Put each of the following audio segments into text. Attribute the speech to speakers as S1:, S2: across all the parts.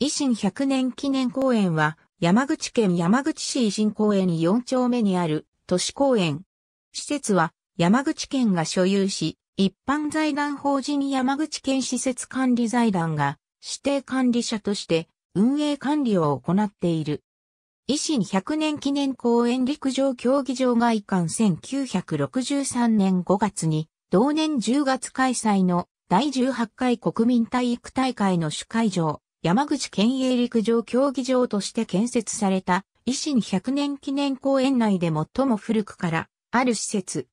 S1: 維新100年記念公園は、山口県山口市維新公園4丁目にある都市公園。施設は、山口県が所有し、一般財団法人山口県施設管理財団が指定管理者として運営管理を行っている。維新100年記念公園陸上競技場外観1963年5月に、同年10月開催の第18回国民体育大会の主会場。山口県営陸上競技場として建設された、維新100年記念公園内で最も古くからある施設。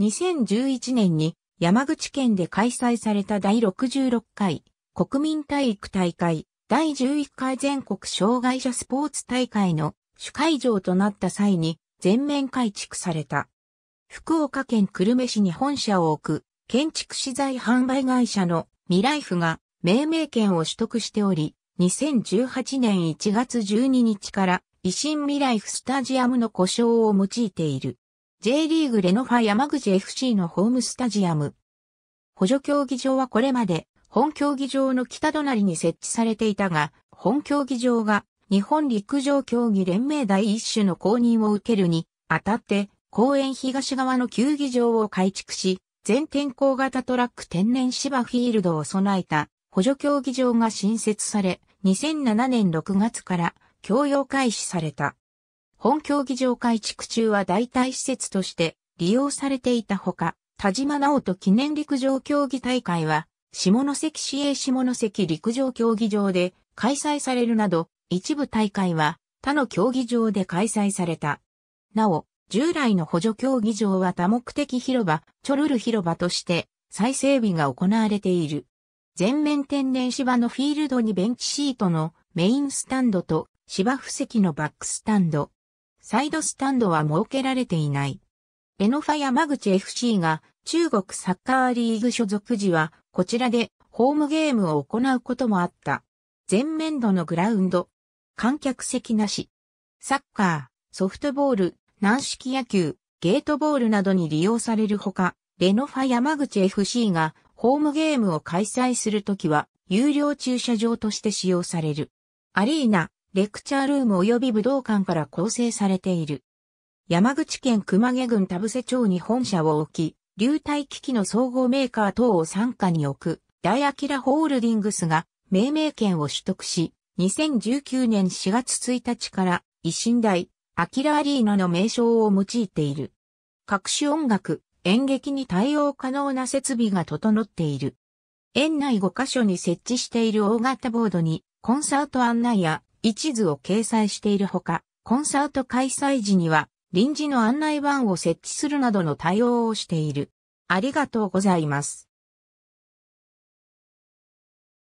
S1: 2011年に山口県で開催された第66回国民体育大会第11回全国障害者スポーツ大会の主会場となった際に全面改築された。福岡県久留米市に本社を置く建築資材販売会社のミライフが命名権を取得しており、2018年1月12日から維新未来スタジアムの故障を用いている。J リーグレノファ山口 FC のホームスタジアム。補助競技場はこれまで本競技場の北隣に設置されていたが、本競技場が日本陸上競技連盟第一種の公認を受けるにあたって公園東側の球技場を改築し、全天候型トラック天然芝フィールドを備えた補助競技場が新設され、2007年6月から供用開始された。本競技場改築中は代替施設として利用されていたほか、田島直人記念陸上競技大会は、下関市営下関陸上競技場で開催されるなど、一部大会は他の競技場で開催された。なお、従来の補助競技場は多目的広場、チョルル広場として再整備が行われている。全面天然芝のフィールドにベンチシートのメインスタンドと芝布石のバックスタンド。サイドスタンドは設けられていない。エノファ山口 FC が中国サッカーリーグ所属時はこちらでホームゲームを行うこともあった。全面度のグラウンド。観客席なし。サッカー、ソフトボール、軟式野球、ゲートボールなどに利用されるほか、レノファ山口 FC がホームゲームを開催するときは、有料駐車場として使用される。アリーナ、レクチャールーム及び武道館から構成されている。山口県熊毛郡田伏町に本社を置き、流体機器の総合メーカー等を傘下に置く、大アキラホールディングスが命名権を取得し、2019年4月1日から、一新大、アキラアリーナの名称を用いている。各種音楽、演劇に対応可能な設備が整っている。園内5カ所に設置している大型ボードにコンサート案内や位置図を掲載しているほか、コンサート開催時には臨時の案内板を設置するなどの対応をしている。ありがとうございます。